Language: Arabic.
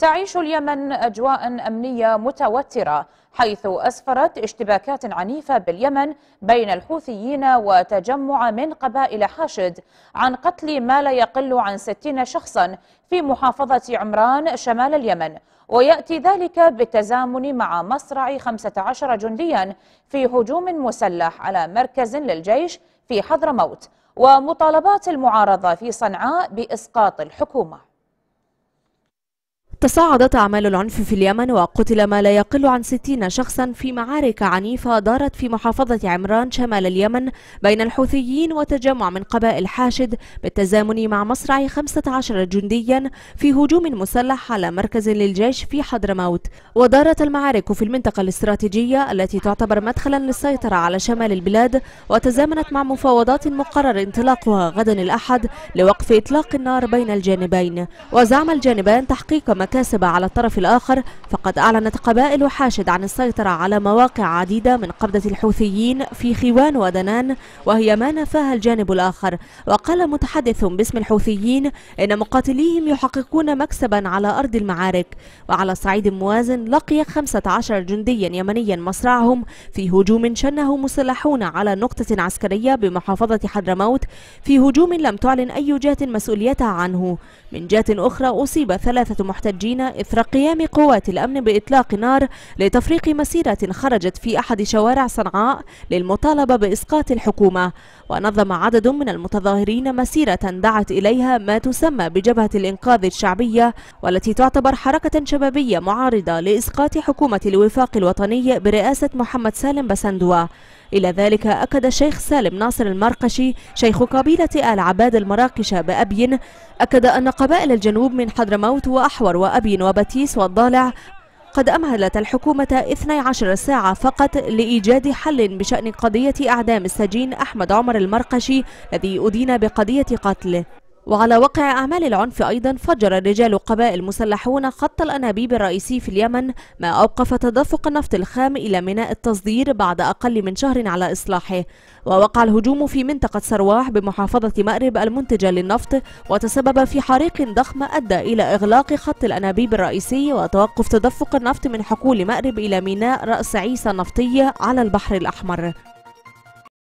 تعيش اليمن أجواء أمنية متوترة حيث أسفرت اشتباكات عنيفة باليمن بين الحوثيين وتجمع من قبائل حاشد عن قتل ما لا يقل عن 60 شخصا في محافظة عمران شمال اليمن ويأتي ذلك بالتزامن مع مصرع 15 جنديا في هجوم مسلح على مركز للجيش في حضرموت ومطالبات المعارضة في صنعاء بإسقاط الحكومة تصاعدت أعمال العنف في اليمن وقتل ما لا يقل عن 60 شخصا في معارك عنيفة دارت في محافظة عمران شمال اليمن بين الحوثيين وتجمع من قبائل حاشد بالتزامن مع مصرع 15 جنديا في هجوم مسلح على مركز للجيش في حضرموت ودارت المعارك في المنطقة الاستراتيجية التي تعتبر مدخلا للسيطرة على شمال البلاد وتزامنت مع مفاوضات مقرر انطلاقها غدا الأحد لوقف إطلاق النار بين الجانبين وزعم الجانبان تحقيق ما المعتسبة على الطرف الآخر فقد أعلنت قبائل حاشد عن السيطرة على مواقع عديدة من قبضة الحوثيين في خوان ودنان وهي ما نفاها الجانب الآخر وقال متحدث باسم الحوثيين إن مقاتليهم يحققون مكسبا على أرض المعارك وعلى صعيد موازن لقي 15 جنديا يمنيا مصرعهم في هجوم شنه مسلحون على نقطة عسكرية بمحافظة حضرموت في هجوم لم تعلن أي جهة مسؤوليتها عنه من جهة أخرى أصيب ثلاثة محتجين جينا إثر قيام قوات الأمن بإطلاق نار لتفريق مسيرة خرجت في أحد شوارع صنعاء للمطالبة بإسقاط الحكومة ونظم عدد من المتظاهرين مسيرة دعت إليها ما تسمى بجبهة الإنقاذ الشعبية والتي تعتبر حركة شبابية معارضة لإسقاط حكومة الوفاق الوطني برئاسة محمد سالم بسندوة إلى ذلك أكد الشيخ سالم ناصر المرقشي شيخ قبيلة آل عباد المراقشة بأبين أكد أن قبائل الجنوب من حضرموت وأحور وأبين وباتيس والضالع قد أمهلت الحكومة 12 ساعة فقط لإيجاد حل بشأن قضية أعدام السجين أحمد عمر المرقشي الذي أدين بقضية قتله وعلى وقع أعمال العنف أيضا فجر الرجال قبائل مسلحون خط الأنابيب الرئيسي في اليمن ما أوقف تدفق النفط الخام إلى ميناء التصدير بعد أقل من شهر على إصلاحه ووقع الهجوم في منطقة سرواح بمحافظة مأرب المنتجة للنفط وتسبب في حريق ضخم أدى إلى إغلاق خط الأنابيب الرئيسي وتوقف تدفق النفط من حقول مأرب إلى ميناء رأس عيسى النفطية على البحر الأحمر